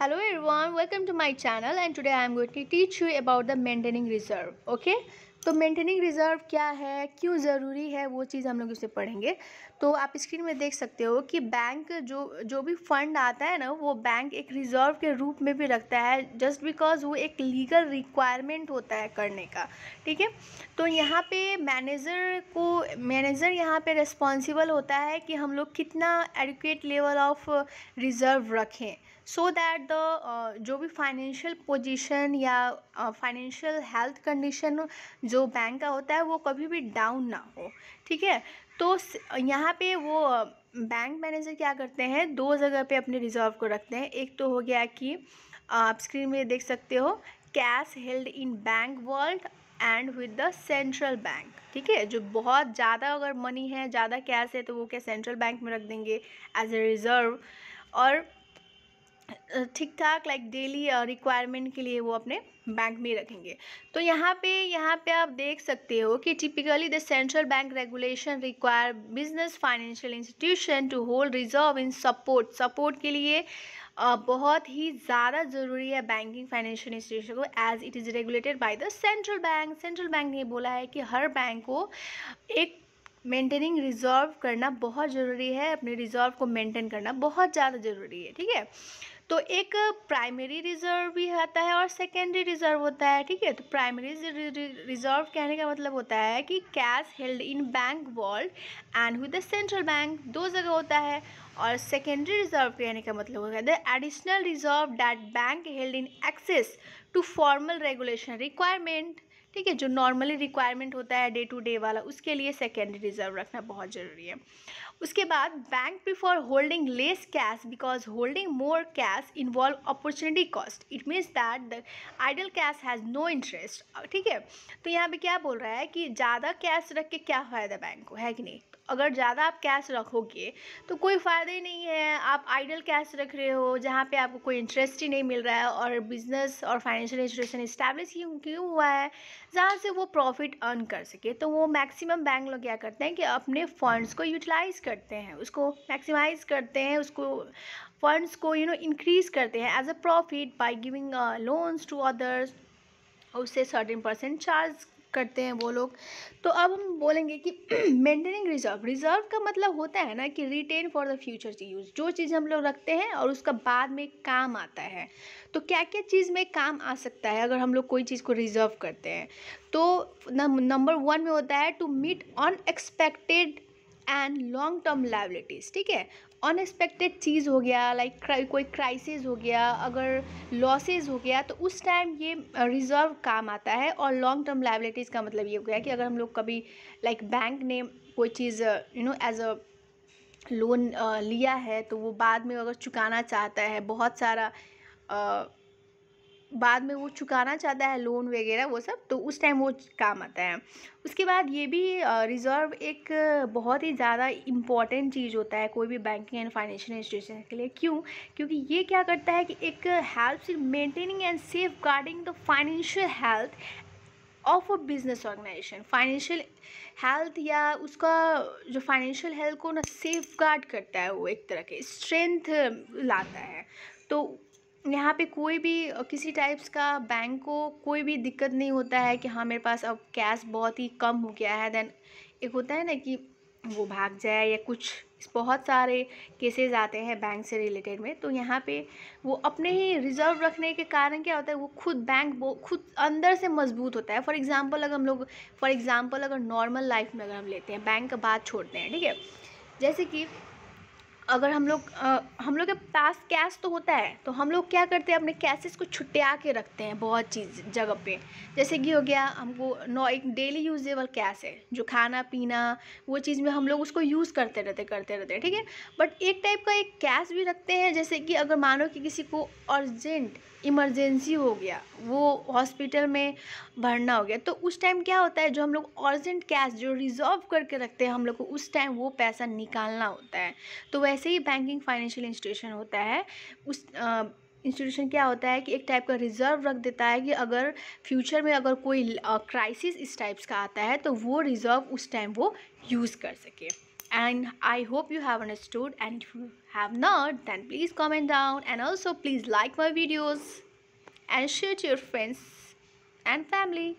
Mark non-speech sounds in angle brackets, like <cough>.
hello everyone welcome to my channel and today i am going to teach you about the maintaining reserve okay तो maintaining reserve क्या है क्यों ज़रूरी है वो चीज़ हम लोग इसे पढ़ेंगे तो आप स्क्रीन में देख सकते हो कि बैंक जो जो भी फंड आता है ना वो बैंक एक रिज़र्व के रूप में भी रखता है जस्ट बिकॉज वो एक लीगल रिक्वायरमेंट होता है करने का ठीक है तो यहाँ पे मैनेजर को मैनेजर यहाँ पे रिस्पॉन्सिबल होता है कि हम लोग कितना एडिकुएट लेवल ऑफ रिज़र्व रखें सो दैट द जो भी फाइनेंशियल पोजिशन या फाइनेंशियल हेल्थ कंडीशन जो जो बैंक का होता है वो कभी भी डाउन ना हो ठीक है तो यहाँ पे वो बैंक मैनेजर क्या करते हैं दो जगह पे अपने रिजर्व को रखते हैं एक तो हो गया कि आप स्क्रीन में देख सकते हो cash held in bank world and with the central bank ठीक है जो बहुत ज़्यादा अगर मनी है ज़्यादा कैश है तो वो क्या सेंट्रल बैंक में रख देंगे एज ए रिज़र्व और ठीक ठाक लाइक डेली रिक्वायरमेंट के लिए वो अपने बैंक में रखेंगे तो यहाँ पे यहाँ पे आप देख सकते हो कि typically the central bank regulation require business financial institution to hold reserve in support support के लिए बहुत ही ज़्यादा ज़रूरी है बैंकिंग फाइनेंशियल इंस्टीट्यूशन को as it is regulated by the central bank central bank ने बोला है कि हर बैंक को एक मेंटेनिंग रिजर्व करना बहुत ज़रूरी है अपने रिजर्व को मेंटेन करना बहुत ज़्यादा ज़रूरी है ठीक है तो एक प्राइमरी रिजर्व भी आता है और सेकेंडरी रिजर्व होता है ठीक है तो प्राइमरी रिजर्व कहने का मतलब होता है कि cash held in bank world and with the central bank दो जगह होता है और सेकेंडरी रिजर्व कहने का मतलब होता है the additional reserve that bank held in excess to formal regulation requirement ठीक है जो नॉर्मली रिक्वायरमेंट होता है डे टू डे वाला उसके लिए सेकेंडरी रिजर्व रखना बहुत ज़रूरी है उसके बाद bank before holding less cash because holding more cash involve opportunity cost it means that the idle cash has no interest ठीक है तो यहाँ पे क्या बोल रहा है कि ज़्यादा कैश रख के क्या फ़ायदा बैंक को है कि नहीं अगर ज़्यादा आप कैश रखोगे तो कोई फ़ायदा ही नहीं है आप आइडल कैश रख रहे हो जहाँ पे आपको कोई इंटरेस्ट ही नहीं मिल रहा है और बिज़नेस और फाइनेंशियल इंस्टीट्यूशन इस्टेब्लिश क्यों हुआ है जहाँ से वो प्रॉफिट अर्न कर सके तो वो मैक्सिमम बैंक लोग क्या करते हैं कि अपने फंड्स को यूटिलाइज़ करते हैं उसको मैक्सिमाइज़ करते हैं उसको फंड्स को यू नो इंक्रीज़ करते हैं as a profit by giving loans to others उससे सर्टिन परसेंट चार्ज करते हैं वो लोग तो अब हम बोलेंगे कि <clears throat> मेंटेनिंग रिजर्व रिजर्व का मतलब होता है ना कि retain for the future use जो चीज़ हम लोग रखते हैं और उसका बाद में काम आता है तो क्या क्या चीज़ में काम आ सकता है अगर हम लोग कोई चीज़ को रिजर्व करते हैं तो नंबर वन में होता है to meet unexpected and long term liabilities ठीक है अनएक्सपेक्टेड चीज़ हो गया लाइक कोई क्राइसिस हो गया अगर लॉसेज हो गया तो उस टाइम ये रिज़र्व काम आता है और लॉन्ग टर्म लाइबिलिटीज़ का मतलब ये हो गया कि अगर हम लोग कभी लाइक बैंक ने कोई चीज़ you know as a loan लिया है तो वो बाद में अगर चुकाना चाहता है बहुत सारा बाद में वो चुकाना चाहता है लोन वगैरह वो सब तो उस टाइम वो काम आता है उसके बाद ये भी रिज़र्व एक बहुत ही ज़्यादा इम्पॉर्टेंट चीज़ होता है कोई भी बैंकिंग एंड फाइनेंशियल इंस्टीट्यूशन के लिए क्यों क्योंकि ये क्या करता है कि एक help in maintaining and safeguarding the financial health of a business organization financial health या उसका जो फाइनेंशियल हेल्थ को ना सेफ गार्ड करता है वो एक तरह के स्ट्रेंथ लाता है तो यहाँ पे कोई भी किसी टाइप्स का बैंक को कोई भी दिक्कत नहीं होता है कि हाँ मेरे पास अब कैश बहुत ही कम हो गया है देन एक होता है ना कि वो भाग जाए या कुछ बहुत सारे केसेस आते हैं बैंक से रिलेटेड में तो यहाँ पे वो अपने ही रिज़र्व रखने के कारण क्या होता है वो खुद बैंक वो खुद अंदर से मजबूत होता है फॉर एग्ज़ाम्पल अगर हम लोग फॉर एग्ज़ाम्पल अगर नॉर्मल लाइफ में अगर हम लेते हैं बैंक का बात छोड़ते हैं ठीक है जैसे कि अगर हम लोग हम लोग के पास कैश तो होता है तो हम लोग क्या करते हैं अपने कैशेस को छुट्टिया के रखते हैं बहुत चीज़ जगह पे जैसे कि हो गया हमको नौ एक डेली यूजेबल कैश है जो खाना पीना वो चीज़ में हम लोग उसको यूज़ करते रहते करते रहते ठीक है बट एक टाइप का एक कैश भी रखते हैं जैसे कि अगर मानो कि किसी को अर्जेंट इमरजेंसी हो गया वो हॉस्पिटल में भरना हो गया तो उस टाइम क्या होता है जो हम लोग अर्जेंट कैश जो रिजर्व करके रखते हैं हम लोग को उस टाइम वो पैसा निकालना होता है तो वैसे ही बैंकिंग फाइनेंशियल इंस्टीट्यूशन होता है उस इंस्टीट्यूशन क्या होता है कि एक टाइप का रिजर्व रख देता है कि अगर फ्यूचर में अगर कोई क्राइसिस इस टाइप्स का आता है तो वो रिज़र्व उस टाइम वो यूज़ कर सके and i hope you have understood and if you have not then please comment down and also please like my videos and share to your friends and family